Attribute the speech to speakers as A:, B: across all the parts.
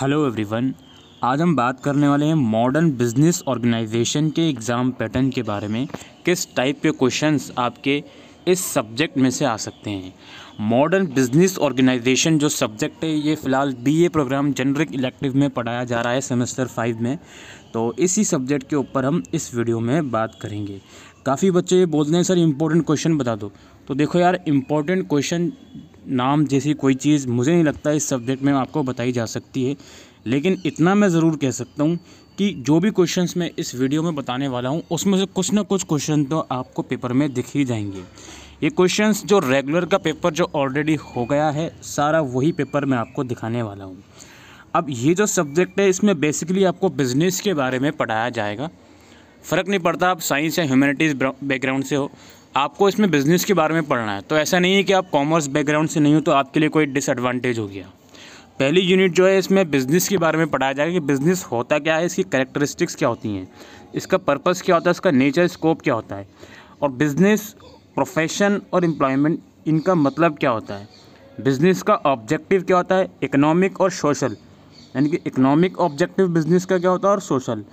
A: hello everyone आज हम बात करने वाले हैं मॉडर्न बिजनेस ऑर्गेनाइजेशन के एग्ज़ाम पैटर्न के बारे में किस टाइप के क्वेश्चंस आपके इस सब्जेक्ट में से आ सकते हैं मॉडर्न बिजनेस ऑर्गेनाइजेशन जो सब्जेक्ट है ये फ़िलहाल बीए प्रोग्राम जनरिक इलेक्टिव में पढ़ाया जा रहा है सेमेस्टर फाइव में तो इसी सब्जेक्ट के ऊपर हम इस वीडियो में बात करेंगे काफ़ी बच्चे ये बोलते हैं सर इम्पोर्टेंट क्वेश्चन बता दो तो देखो यार इम्पोर्टेंट क्वेश्चन नाम जैसी कोई चीज़ मुझे नहीं लगता इस सब्जेक्ट में आपको बताई जा सकती है लेकिन इतना मैं ज़रूर कह सकता हूँ कि जो भी क्वेश्चंस मैं इस वीडियो में बताने वाला हूँ उसमें से कुछ ना कुछ क्वेश्चन तो आपको पेपर में दिख ही जाएंगे ये क्वेश्चंस जो रेगुलर का पेपर जो ऑलरेडी हो गया है सारा वही पेपर मैं आपको दिखाने वाला हूँ अब ये जो सब्जेक्ट है इसमें बेसिकली आपको बिज़नेस के बारे में पढ़ाया जाएगा फ़र्क नहीं पड़ता आप साइंस या ह्यूमनिटीज़ बैकग्राउंड से हो आपको इसमें बिज़नेस के बारे में पढ़ना है तो ऐसा नहीं है कि आप कॉमर्स बैकग्राउंड से नहीं हो तो आपके लिए कोई डिसएडवांटेज हो गया पहली यूनिट जो है इसमें बिज़नेस के बारे में पढ़ाया जाएगा कि बिज़नेस होता क्या है इसकी करेक्टरिस्टिक्स क्या होती हैं इसका पर्पज़ क्या होता है इसका नेचर स्कोप क्या होता है और बिज़नेस प्रोफेशन और एम्प्लॉयमेंट इनका मतलब क्या होता है बिज़नेस का ऑब्जेक्टिव क्या होता है इकोनॉमिक और सोशल यानी कि इकोनॉमिक ऑब्जेक्टिव बिज़नेस का क्या होता है और सोशल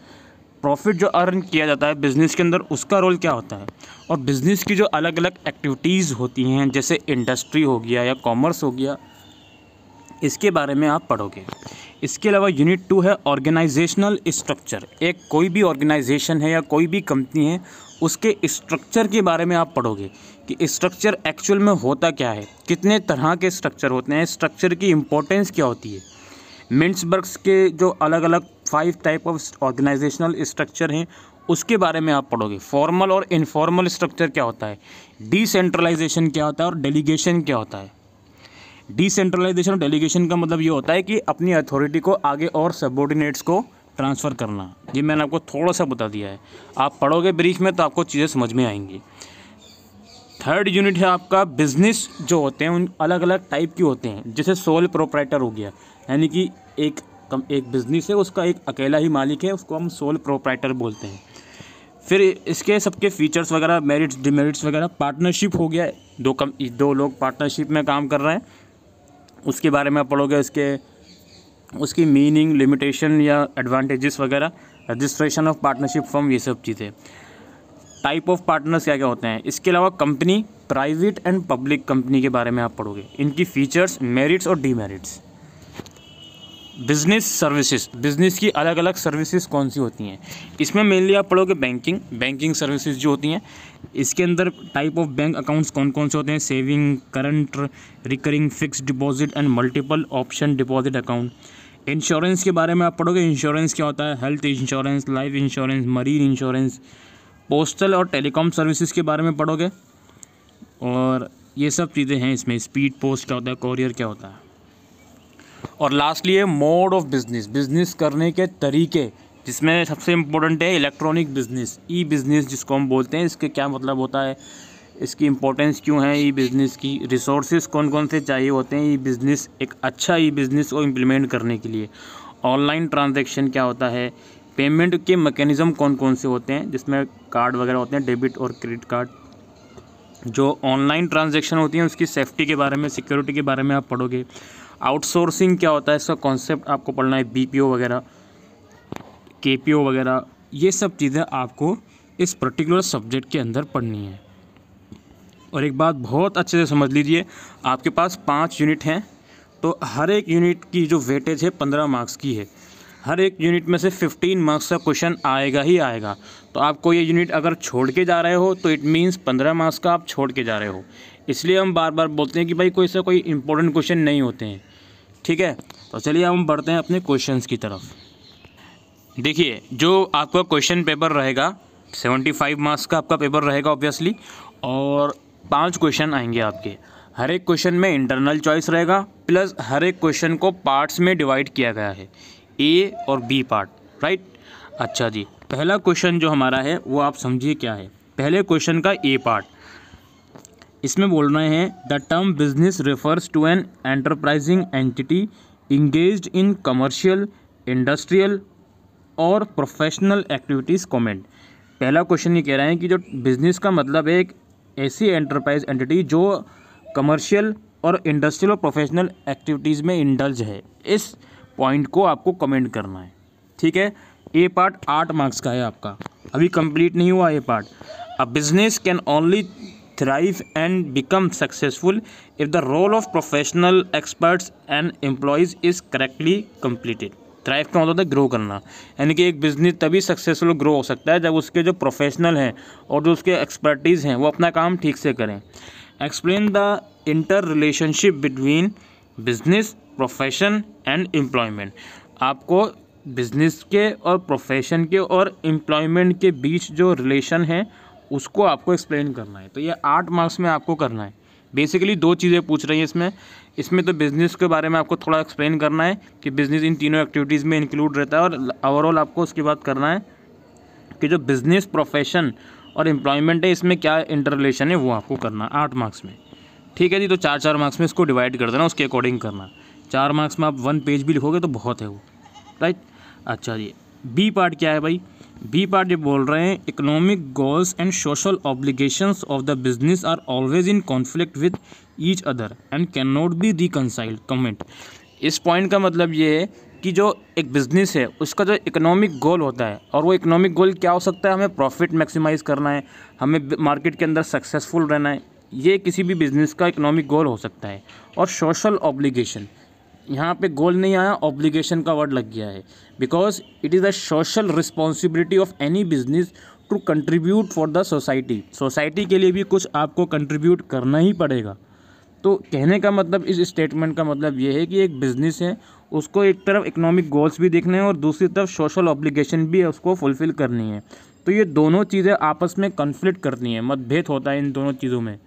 A: प्रॉफिट जो अर्न किया जाता है बिज़नेस के अंदर उसका रोल क्या होता है और बिज़नेस की जो अलग अलग एक्टिविटीज़ होती हैं जैसे इंडस्ट्री हो गया या कॉमर्स हो गया इसके बारे में आप पढ़ोगे इसके अलावा यूनिट टू है ऑर्गेनाइजेशनल स्ट्रक्चर एक कोई भी ऑर्गेनाइजेशन है या कोई भी कंपनी है उसके स्ट्रक्चर के बारे में आप पढ़ोगे कि स्ट्रक्चर एक्चुअल में होता क्या है कितने तरह के स्ट्रक्चर होते हैं स्ट्रक्चर की इम्पोर्टेंस क्या होती है मिन्सबर्ग्स के जो अलग अलग five type of organisational structure हैं उसके बारे में आप पढ़ोगे फॉर्मल और इनफॉर्मल स्ट्रक्चर क्या होता है डिसेंट्रलाइजेशन क्या होता है और डेलीगेशन क्या होता है डिसेंट्रलाइजेशन और डेलीगेशन का मतलब ये होता है कि अपनी अथॉरिटी को आगे और सबॉर्डिनेट्स को ट्रांसफ़र करना ये मैंने आपको थोड़ा सा बता दिया है आप पढ़ोगे ब्रीफ में तो आपको चीज़ें समझ में आएंगी थर्ड यूनिट है आपका बिजनेस जो होते हैं उन अलग अलग टाइप के होते हैं जैसे सोल प्रोपराइटर हो गया यानी कि एक कम एक बिज़नेस है उसका एक अकेला ही मालिक है उसको हम सोल प्रोप्राइटर बोलते हैं फिर इसके सबके फीचर्स वगैरह मेरिट्स डिमेरिट्स वगैरह पार्टनरशिप हो गया दो कम दो लोग पार्टनरशिप में काम कर रहे हैं उसके बारे में आप पढ़ोगे उसके उसकी मीनिंग लिमिटेशन या एडवांटेजेस वगैरह रजिस्ट्रेशन ऑफ पार्टनरशिप फॉर्म ये सब चीज़ें टाइप ऑफ पार्टनर्स क्या क्या होते हैं इसके अलावा company private and public company के बारे में आप पढ़ोगे इनकी फ़ीचर्स मेरिट्स और डीमेरिट्स बिज़नेस सर्विसेज बिज़नेस की अलग अलग सर्विसेज कौन सी होती हैं इसमें मेनली आप पढ़ोगे बैंकिंग बैंकिंग सर्विसेज जो होती हैं इसके अंदर टाइप ऑफ बैंक अकाउंट्स कौन कौन से होते हैं saving current recurring fix deposit and multiple option deposit account insurance के बारे में आप पढ़ोगे इंश्योरेंस क्या होता है health insurance life insurance marine insurance postal और टेलीकॉम सर्विसेज के बारे में पढ़ोगे और ये सब चीज़ें हैं इसमें स्पीड पोस्ट क्या होता है कॉरियर क्या होता है और लास्टली है मोड ऑफ बिज़नेस बिज़नेस करने के तरीके जिसमें सबसे इम्पोर्टेंट है इलेक्ट्रॉनिक बिज़नेस ई बिज़नेस जिसको हम बोलते हैं इसके क्या मतलब होता है इसकी इम्पोर्टेंस क्यों है ई बिज़नेस की रिसोर्सेज कौन कौन से चाहिए होते हैं ई बिज़नेस एक अच्छा ई बिज़नेस को इम्प्लीमेंट करने के लिए ऑनलाइन ट्रांजेक्शन क्या होता है पेमेंट के मैकेनिज़म कौन कौन से होते हैं जिसमें कार्ड वगैरह होते हैं डेबिट और क्रेडिट कार्ड जो ऑनलाइन ट्रांजेक्शन होती हैं उसकी सेफ्टी के बारे में सिक्योरिटी के बारे में आप पढ़ोगे आउटसोर्सिंग क्या होता है इसका कॉन्सेप्ट आपको पढ़ना है बी वगैरह के वगैरह ये सब चीज़ें आपको इस पर्टिकुलर सब्जेक्ट के अंदर पढ़नी है और एक बात बहुत अच्छे से समझ लीजिए आपके पास पाँच यूनिट हैं तो हर एक यूनिट की जो वेटेज है पंद्रह मार्क्स की है हर एक यूनिट में से फिफ्टीन मार्क्स का क्वेश्चन आएगा ही आएगा तो आपको ये यूनिट अगर छोड़ के जा रहे हो तो इट मीन्स पंद्रह मार्क्स का आप छोड़ के जा रहे हो इसलिए हम बार बार बोलते हैं कि भाई कोई से कोई इम्पोर्टेंट क्वेश्चन नहीं होते हैं ठीक है तो चलिए हम बढ़ते हैं अपने क्वेश्चन की तरफ देखिए जो आपका क्वेश्चन पेपर रहेगा सेवेंटी फाइव मार्क्स का आपका पेपर रहेगा ऑब्वियसली और पांच क्वेश्चन आएंगे आपके हर एक क्वेश्चन में इंटरनल चॉइस रहेगा प्लस हर एक क्वेश्चन को पार्ट्स में डिवाइड किया गया है ए और बी पार्ट राइट अच्छा जी पहला क्वेश्चन जो हमारा है वो आप समझिए क्या है पहले क्वेश्चन का ए पार्ट इसमें बोल रहे हैं the term business refers to an enterprising entity engage in commercial industrial और प्रोफेशनल एक्टिविटीज़ कमेंट पहला क्वेश्चन ये कह रहे हैं कि जो बिज़नेस का मतलब है एक ऐसी एंटरप्राइज एंटिटी जो कमर्शियल और इंडस्ट्रियल और प्रोफेशनल एक्टिविटीज़ में इंडल्ज है इस पॉइंट को आपको कमेंट करना है ठीक है ए पार्ट आठ मार्क्स का है आपका अभी कंप्लीट नहीं हुआ ये part a business can only thrive and become successful if the role of professional experts and employees is correctly completed thrive क्या होता है ग्रो करना यानी कि एक बिजनेस तभी सक्सेसफुल ग्रो हो सकता है जब उसके जो प्रोफेशनल हैं और जो उसके एक्सपर्टीज़ हैं वो अपना काम ठीक से करें explain the interrelationship between business profession and employment आपको बिजनेस के और प्रोफेशन के और एम्प्लॉयमेंट के बीच जो रिलेशन है उसको आपको एक्सप्लेन करना है तो ये आठ मार्क्स में आपको करना है बेसिकली दो चीज़ें पूछ रही हैं इसमें इसमें तो बिज़नेस के बारे में आपको थोड़ा एक्सप्लेन करना है कि बिज़नेस इन तीनों एक्टिविटीज़ में इंक्लूड रहता है और ओवरऑल आपको उसके बाद करना है कि जो बिज़नेस प्रोफेशन और एम्प्लॉयमेंट है इसमें क्या इंटर है वो आपको करना है आठ मार्क्स में ठीक है जी तो चार चार मार्क्स में इसको डिवाइड कर देना उसके अकॉर्डिंग करना चार मार्क्स में आप वन पेज भी लिखोगे तो बहुत है वो राइट अच्छा जी बी पार्ट क्या है भाई बी पार्टी बोल रहे हैं economic goals and social obligations of the business are always in conflict with each other and can not be reconciled comment इस पॉइंट का मतलब ये है कि जो एक बिज़नेस है उसका जो इकोनॉमिक गोल होता है और वो इकोनॉमिक गोल क्या हो सकता है हमें प्रॉफिट मैक्सिमाइज करना है हमें मार्केट के अंदर सक्सेसफुल रहना है ये किसी भी बिज़नेस का इकोनॉमिक गोल हो सकता है और सोशल ऑब्लिगेशन यहाँ पे गोल नहीं आया ऑब्लिगेशन का वर्ड लग गया है because it is a social responsibility of any business to contribute for the society society के लिए भी कुछ आपको कंट्रीब्यूट करना ही पड़ेगा तो कहने का मतलब इस स्टेटमेंट का मतलब ये है कि एक बिज़नेस है उसको एक तरफ इकोनॉमिक गोल्स भी देखने हैं और दूसरी तरफ सोशल ऑब्लिगेशन भी उसको फुलफ़िल करनी है तो ये दोनों चीज़ें आपस में कन्फ्लिक्ट करती हैं मतभेद होता है इन दोनों चीज़ों में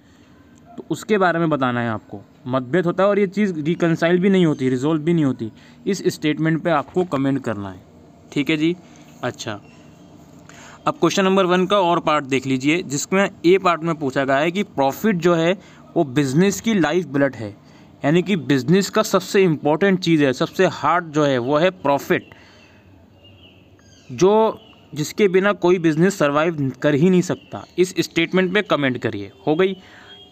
A: तो उसके बारे में बताना है आपको मतभेद होता है और ये चीज़ रिकनसाइल भी नहीं होती रिजोल्व भी नहीं होती इस स्टेटमेंट पे आपको कमेंट करना है ठीक है जी अच्छा अब क्वेश्चन नंबर वन का और पार्ट देख लीजिए जिसमें ए पार्ट में पूछा गया है कि प्रॉफिट जो है वो बिज़नेस की लाइफ ब्लड है यानी कि बिज़नेस का सबसे इम्पॉर्टेंट चीज़ है सबसे हार्ड जो है वो है प्रॉफिट जो जिसके बिना कोई बिज़नेस सर्वाइव कर ही नहीं सकता इस स्टेटमेंट पे कमेंट करिए हो गई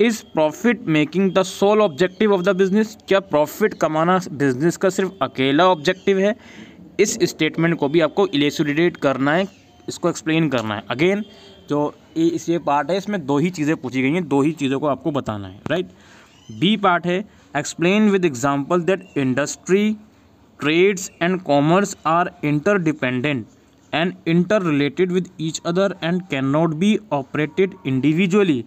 A: is profit making the sole objective of the business क्या प्रॉफिट कमाना बिजनेस का सिर्फ अकेला ऑब्जेक्टिव है इस स्टेटमेंट को भी आपको इलेसुलेट करना है इसको एक्सप्लेन करना है अगेन जो इस ये पार्ट है इसमें दो ही चीज़ें पूछी गई हैं दो ही चीज़ों को आपको बताना है राइट बी पार्ट है explain with example that industry trades and commerce are interdependent and interrelated with each other and can not be operated individually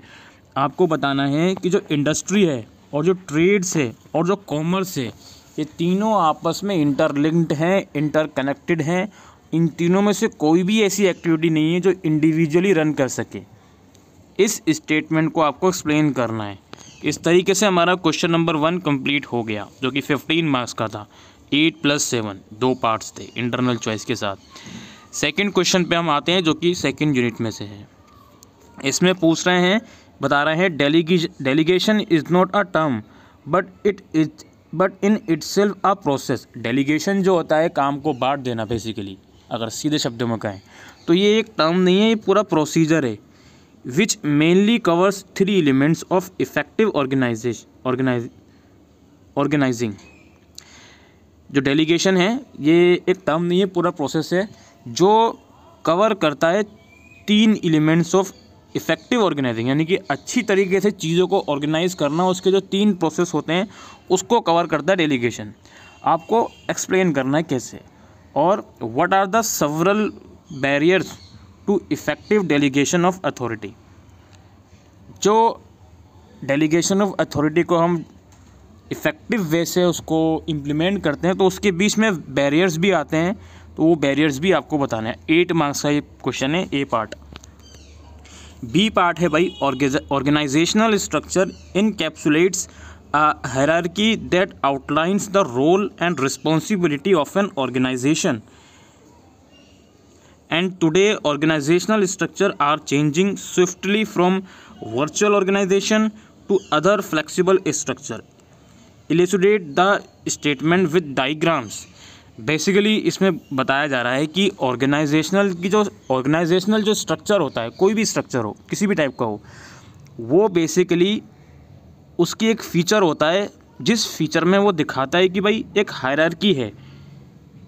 A: आपको बताना है कि जो इंडस्ट्री है और जो ट्रेड्स है और जो कॉमर्स है ये तीनों आपस में इंटरलिंक्ड हैं इंटरकनेक्टेड हैं इन तीनों में से कोई भी ऐसी एक्टिविटी नहीं है जो इंडिविजुअली रन कर सके इस स्टेटमेंट को आपको एक्सप्लेन करना है इस तरीके से हमारा क्वेश्चन नंबर वन कंप्लीट हो गया जो कि फिफ्टीन मार्क्स का था एट प्लस सेवन दो पार्ट्स थे इंटरनल चॉइस के साथ सेकंड क्वेश्चन पे हम आते हैं जो कि सेकंड यूनिट में से है इसमें पूछ रहे हैं बता रहे हैं delegation is not a term but it is but in itself a process delegation जो होता है काम को बांट देना बेसिकली अगर सीधे शब्दों में कहें तो ये एक टर्म नहीं है ये पूरा प्रोसीजर है which mainly covers three elements of effective organisation organise organising जो डेलीगेशन है ये एक टर्म नहीं है पूरा प्रोसेस है जो कवर करता है तीन एलिमेंट्स ऑफ इफ़ेक्टिव ऑर्गेनाइजिंग यानी कि अच्छी तरीके से चीज़ों को ऑर्गेनाइज करना उसके जो तीन प्रोसेस होते हैं उसको कवर करता है डेलीगेशन आपको एक्सप्लेन करना है कैसे और what are the several barriers to effective delegation of authority जो डेलीगेशन ऑफ अथॉरिटी को हम इफ़ेक्टिव वे से उसको इम्प्लीमेंट करते हैं तो उसके बीच में बैरियर्स भी आते हैं तो वो बैरियर्स भी आपको बताना है एट मार्क्स का ये क्वेश्चन है ए पार्ट B पार्ट है भाई organisational structure encapsulates hierarchy that outlines the role and responsibility of an organisation and today organizational structure are changing swiftly from virtual organization to other flexible structure illustrate the statement with diagrams basically इसमें बताया जा रहा है कि organisational की जो organisational जो structure होता है कोई भी स्ट्रक्चर हो किसी भी टाइप का हो वो बेसिकली उसकी एक फ़ीचर होता है जिस फीचर में वो दिखाता है कि भाई एक हायरार्की है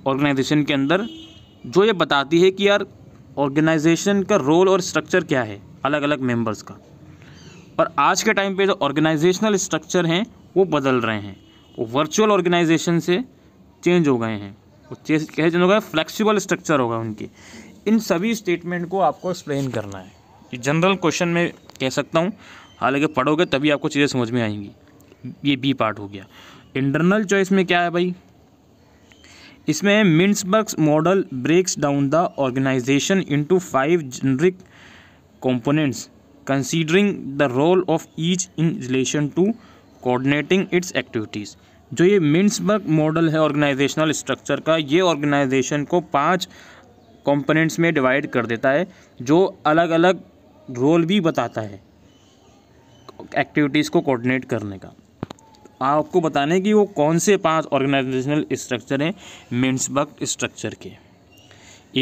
A: ऑर्गेनाइजेशन के अंदर जो ये बताती है कि यार ऑर्गेनाइजेशन का रोल और स्ट्रक्चर क्या है अलग अलग मेंबर्स का और आज के टाइम पे जो ऑर्गेनाइजेशनल स्ट्रक्चर हैं वो बदल रहे हैं वो वर्चुअल ऑर्गेनाइजेशन से चेंज हो गए हैं कैसे चेंज होगा फ्लेक्सिबल स्ट्रक्चर होगा उनकी इन सभी स्टेटमेंट को आपको एक्सप्लेन करना है ये जनरल क्वेश्चन में कह सकता हूँ हालांकि पढ़ोगे तभी आपको चीज़ें समझ में आएंगी ये बी पार्ट हो गया इंटरनल चॉइस में क्या है भाई इसमें Mintzberg's model breaks down the organisation into five generic components considering the role of each in relation to coordinating its activities जो ये मिन्सबर्ग मॉडल है ऑर्गेनाइजेशनल स्ट्रक्चर का ये ऑर्गेनाइजेशन को पांच कंपोनेंट्स में डिवाइड कर देता है जो अलग अलग रोल भी बताता है एक्टिविटीज़ को कोऑर्डिनेट करने का आपको बताने कि वो कौन से पांच ऑर्गेनाइजेशनल स्ट्रक्चर हैं मिन्सबर्ग स्ट्रक्चर के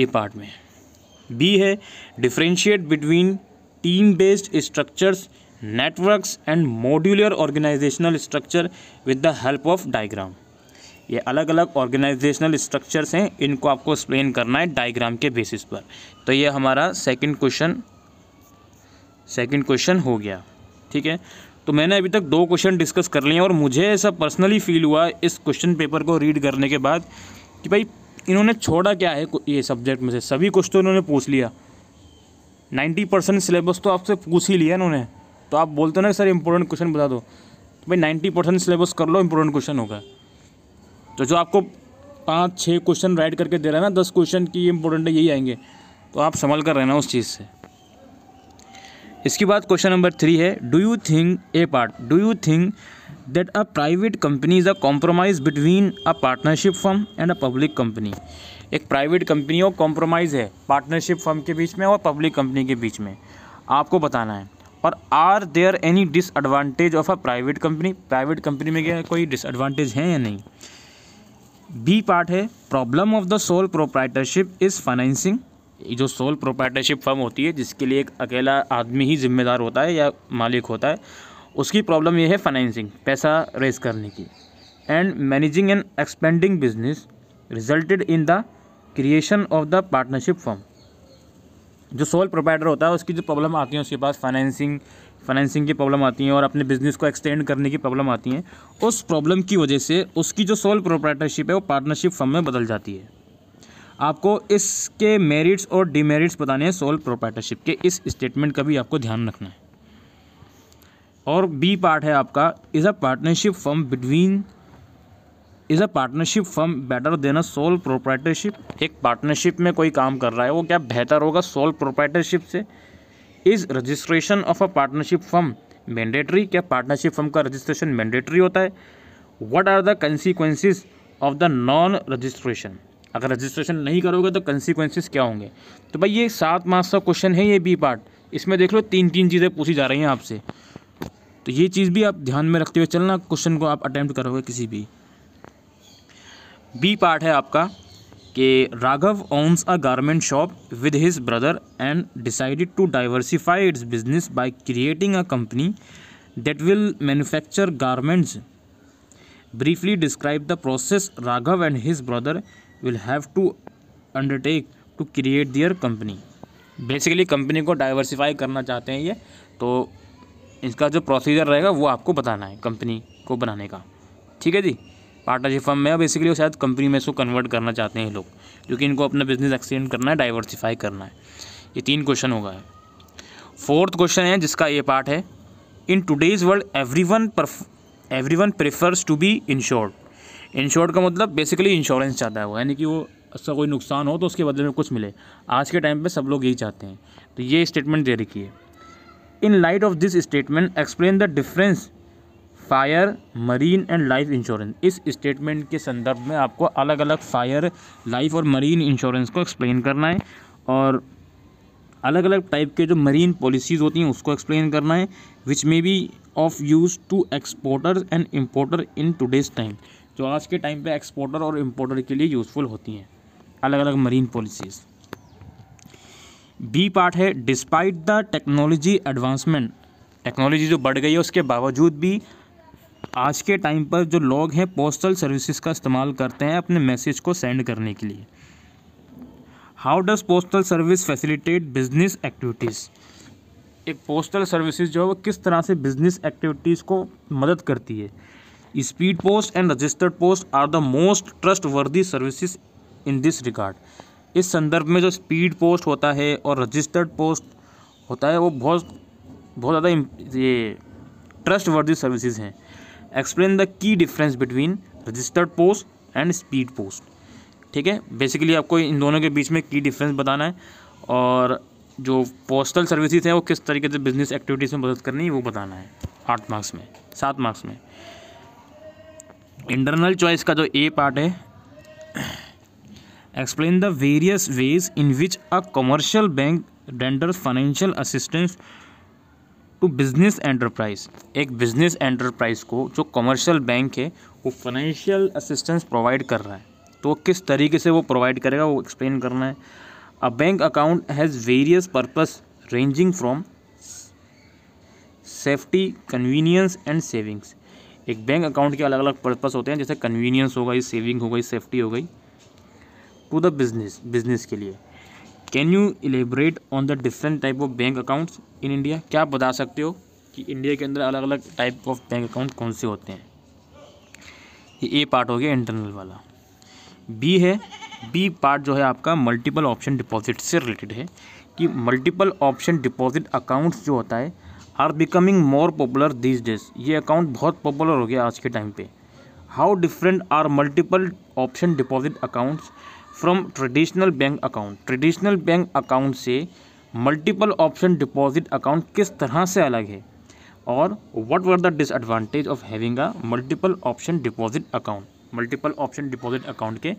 A: ए पार्ट में बी है differentiate between team based structures networks and modular organisational structure with the help of diagram ये अलग अलग ऑर्गेनाइजेशनल स्ट्रक्चर्स हैं इनको आपको एक्सप्लेन करना है डायग्राम के बेसिस पर तो ये हमारा सेकंड क्वेश्चन सेकंड क्वेश्चन हो गया ठीक है तो मैंने अभी तक दो क्वेश्चन डिस्कस कर लिए और मुझे ऐसा पर्सनली फील हुआ इस क्वेश्चन पेपर को रीड करने के बाद कि भाई इन्होंने छोड़ा क्या है ये सब्जेक्ट में से सभी कुछ तो इन्होंने पूछ लिया नाइन्टी परसेंट सिलेबस तो आपसे पूछ ही लिया इन्होंने तो आप बोलते हो ना सर इंपॉर्टेंट क्वेश्चन बता दो तो भाई नाइन्टी परसेंट सिलेबस कर लो इंपॉर्टेंट क्वेश्चन होगा तो जो आपको पाँच छः क्वेश्चन राइट करके दे रहा है ना दस क्वेश्चन की इम्पोर्टेंट है यही आएंगे तो आप संभल कर रहना उस चीज़ से इसके बाद क्वेश्चन नंबर थ्री है do you think A part do you think that a private company is a compromise between a partnership firm and a public company एक प्राइवेट कंपनी और कॉम्प्रोमाइज़ है पार्टनरशिप फर्म के बीच में और public company के बीच में आपको बताना है और are there any disadvantage of a private company private company में क्या कोई डिसएडवांटेज है या नहीं बी पार्ट है problem of the sole proprietorship is financing जो सोल प्रोप्राइटरशिप फर्म होती है जिसके लिए एक अकेला आदमी ही जिम्मेदार होता है या मालिक होता है उसकी प्रॉब्लम यह है फाइनेंसिंग पैसा रेस करने की and managing and expanding business resulted in the creation of the partnership firm जो सोल प्रोवाइडर होता है उसकी जो प्रॉब्लम आती है उसके पास फाइनेंसिंग फाइनेंसिंग की प्रॉब्लम आती है और अपने बिजनेस को एक्सटेंड करने की प्रॉब्लम आती है उस प्रॉब्लम की वजह से उसकी जो सोल प्रोप्राइटरशिप है वो पार्टनरशिप फॉर्म में बदल जाती है आपको इसके मेरिट्स और डिमेरिट्स बताने हैं सोल प्रोप्राइटरशिप के इस स्टेटमेंट का भी आपको ध्यान रखना है और बी पार्ट है आपका is a partnership form between is a partnership firm better than a sole proprietorship एक पार्टनरशिप में कोई काम कर रहा है वो क्या बेहतर होगा सोल प्रोप्राइटरशिप से is registration of a partnership firm mandatory क्या पार्टनरशिप फर्म का रजिस्ट्रेशन मैंडेटरी होता है what are the consequences of the non registration अगर रजिस्ट्रेशन नहीं करोगे तो कंसिक्वेंसिस क्या होंगे तो भाई ये सात मार्क्स का क्वेश्चन है ये बी पार्ट इसमें देख लो तीन तीन चीज़ें पूछी जा रही हैं आपसे तो ये चीज़ भी आप ध्यान में रखते हुए चलना क्वेश्चन को आप अटैम्प्ट करोगे किसी भी बी पार्ट है आपका कि Raghav owns a garment shop with his brother and decided to diversify its business by creating a company that will manufacture garments briefly describe the process Raghav and his brother will have to undertake to create their company basically company को diversify करना चाहते हैं ये तो इसका जो procedure रहेगा वो आपको बताना है कंपनी को बनाने का ठीक है जी पार्टनरशिप फर्म में बेसिकली वो शायद कंपनी में इसको कन्वर्ट करना चाहते हैं लोग क्योंकि इनको अपना बिजनेस एक्सटेंड करना है डाइवर्सिफाई करना है ये तीन क्वेश्चन होगा है फोर्थ क्वेश्चन है जिसका ये पार्ट है in today's world every one every one prefers to be insured insured का मतलब बेसिकली इंश्योरेंस चाहता है वो यानी कि वो उसका कोई नुकसान हो तो उसके बदले में कुछ मिले आज के टाइम पे सब लोग यही चाहते हैं तो ये स्टेटमेंट दे रखी है in light of this statement explain the difference fire marine and life insurance इस स्टेटमेंट के संदर्भ में आपको अलग अलग फायर लाइफ और मरीन इंश्योरेंस को एक्सप्लेन करना है और अलग अलग टाइप के जो मरीन पॉलिसीज़ होती हैं उसको एक्सप्लेन करना है which may be of use to exporter and importer in today's time जो आज के टाइम पे एक्सपोर्टर और इम्पोर्टर के लिए यूज़फुल होती हैं अलग अलग मरीन पॉलिसीज़ बी पार्ट है despite the technology advancement technology जो बढ़ गई है उसके बावजूद भी आज के टाइम पर जो लोग हैं पोस्टल सर्विसेज का इस्तेमाल करते हैं अपने मैसेज को सेंड करने के लिए how does postal service facilitate business activities एक पोस्टल सर्विसेज जो है वो किस तरह से बिजनेस एक्टिविटीज़ को मदद करती है speed post and registered post are the most trustworthy services in this regard इस संदर्भ में जो स्पीड पोस्ट होता है और रजिस्टर्ड पोस्ट होता है वो बहुत बहुत ज़्यादा ये ट्रस्ट वर्दी सर्विसेज हैं explain the key difference between registered post and speed post ठीक है बेसिकली आपको इन दोनों के बीच में की डिफरेंस बताना है और जो पोस्टल सर्विसेज हैं वो किस तरीके से बिजनेस एक्टिविटीज़ में मदद करनी है वो बताना है आठ मार्क्स में सात मार्क्स में इंटरनल चॉइस का जो ए पार्ट है explain the various ways in which a commercial bank render financial assistance to business enterprise एक बिजनेस एंटरप्राइज को जो कमर्शियल बैंक है वो फाइनेंशियल असिस्टेंस प्रोवाइड कर रहा है तो किस तरीके से वो प्रोवाइड करेगा वो एक्सप्लेन करना है a bank account has various purpose ranging from safety convenience and savings एक बैंक अकाउंट के अलग अलग पर्पस होते हैं जैसे कन्वीनियंस हो गई सेविंग हो गई सेफ्टी हो गई टू द बिजनेस बिजनेस के लिए can you elaborate on the different type of bank accounts in India क्या आप बता सकते हो कि इंडिया के अंदर अलग अलग टाइप ऑफ बैंक अकाउंट कौन से होते हैं ये ए पार्ट हो गया इंटरनल वाला बी है बी पार्ट जो है आपका मल्टीपल ऑप्शन डिपॉजिट से रिलेटेड है कि मल्टीपल ऑप्शन डिपॉजिट अकाउंट्स जो होता है are becoming more popular this days ये अकाउंट बहुत पॉपुलर हो गया आज के टाइम पे how different are multiple option deposit accounts from traditional bank account traditional bank account से मल्टीपल ऑप्शन डिपॉजिट अकाउंट किस तरह से अलग है और what were the disadvantage of having a multiple option deposit account multiple option deposit account के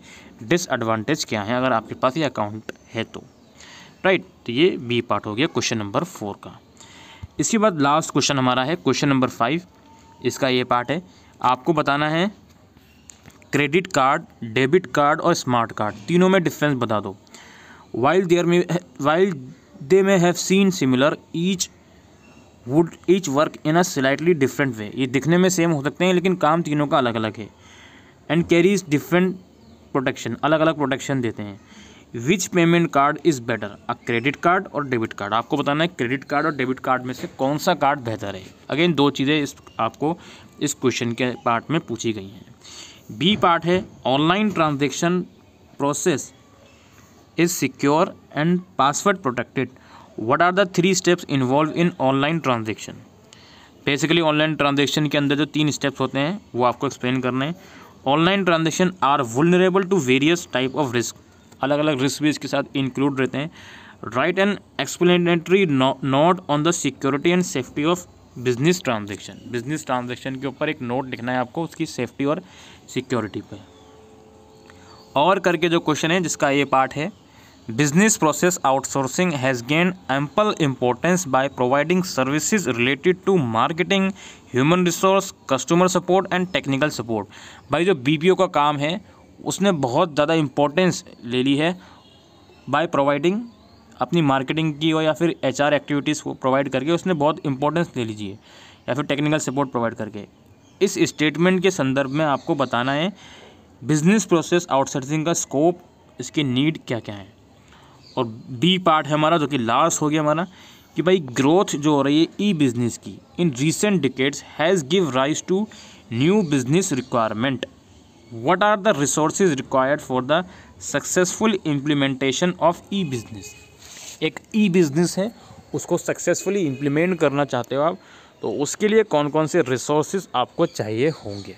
A: disadvantage क्या हैं अगर आपके पास ये अकाउंट है तो राइट right, तो ये बी पार्ट हो गया क्वेश्चन नंबर फोर का इसके बाद लास्ट क्वेश्चन हमारा है क्वेश्चन नंबर फाइव इसका ये पार्ट है आपको बताना है क्रेडिट कार्ड डेबिट कार्ड और स्मार्ट कार्ड तीनों में डिफरेंस बता दो while there may while they may have seen similar each would each work in a slightly different way ये दिखने में सेम हो सकते हैं लेकिन काम तीनों का अलग अलग है एंड कैरीज डिफरेंट प्रोटेक्शन अलग अलग प्रोटेक्शन देते हैं which payment card is better a credit card और डेबिट कार्ड आपको बताना है क्रेडिट कार्ड और डेबिट कार्ड में से कौन सा कार्ड बेहतर है अगेन दो चीज़ें इस आपको इस क्वेश्चन के पार्ट में पूछी गई हैं बी पार्ट है online transaction process is secure and password protected what are the three steps involve in online transaction basically online transaction के अंदर जो तीन स्टेप्स होते हैं वो आपको एक्सप्लेन करने हैं online transaction are vulnerable to various type of risk अलग अलग रिस्क भी इसके साथ इंक्लूड रहते हैं write and explanatory note on the security and safety of business transaction business transaction के ऊपर एक नोट लिखना है आपको उसकी सेफ्टी और सिक्योरिटी पे और करके जो क्वेश्चन है जिसका ये पार्ट है business process outsourcing has gain ample importance by providing services related to marketing human resource customer support and technical support भाई जो बी का काम है उसने बहुत ज़्यादा इम्पोर्टेंस ले ली है बाय प्रोवाइडिंग अपनी मार्केटिंग की हो या फिर एचआर एक्टिविटीज़ को प्रोवाइड करके उसने बहुत इंपॉर्टेंस ले लीजिए या फिर टेक्निकल सपोर्ट प्रोवाइड करके इस स्टेटमेंट के संदर्भ में आपको बताना है बिजनेस प्रोसेस आउटसोर्सिंग का स्कोप इसके नीड क्या क्या है और बी पार्ट है हमारा जो कि लास्ट हो गया हमारा कि भाई ग्रोथ जो हो रही है ई बिज़नेस की in recent decades has give rise to new business requirement what are the resource required for the successful implementation of e business एक ई बिजनेस है उसको सक्सेसफुली इम्प्लीमेंट करना चाहते हो आप तो उसके लिए कौन कौन से रिसोर्सेज आपको चाहिए होंगे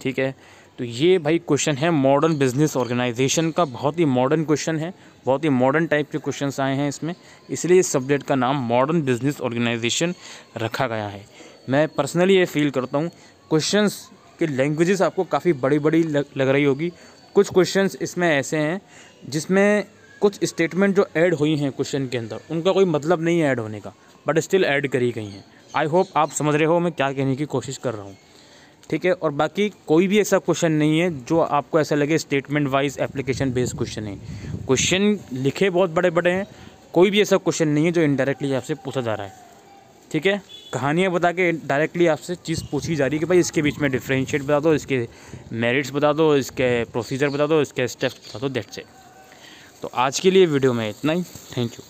A: ठीक है तो ये भाई क्वेश्चन है मॉडर्न बिजनेस ऑर्गेनाइजेशन का बहुत ही मॉडर्न क्वेश्चन है बहुत ही मॉडर्न टाइप के क्वेश्चंस आए हैं इसमें इसलिए इस सब्जेक्ट का नाम मॉडर्न बिजनेस ऑर्गेनाइजेशन रखा गया है मैं पर्सनली ये फील करता हूँ क्वेश्चंस के लैंग्वेजेस आपको काफ़ी बड़ी बड़ी लग रही होगी कुछ क्वेश्चन इसमें ऐसे हैं जिसमें कुछ स्टेटमेंट जो ऐड हुई हैं क्वेश्चन के अंदर उनका कोई मतलब नहीं है ऐड होने का बट स्टिल ऐड करी गई हैं आई होप आप समझ रहे हो मैं क्या कहने की कोशिश कर रहा हूँ ठीक है और बाकी कोई भी ऐसा क्वेश्चन नहीं है जो आपको ऐसा लगे statement wise application based question है क्वेश्चन लिखे बहुत बड़े बड़े हैं कोई भी ऐसा क्वेश्चन नहीं है जो इनडायरेक्टली आपसे पूछा जा रहा है ठीक है कहानियाँ बता के डायरेक्टली आपसे चीज़ पूछी जा रही है कि भाई इसके बीच में डिफ्रेंशिएट बता दो इसके मेरिट्स बता दो इसके प्रोसीजर बता दो इसके स्टेप्स बता दो डेट से तो आज के लिए वीडियो में इतना ही थैंक यू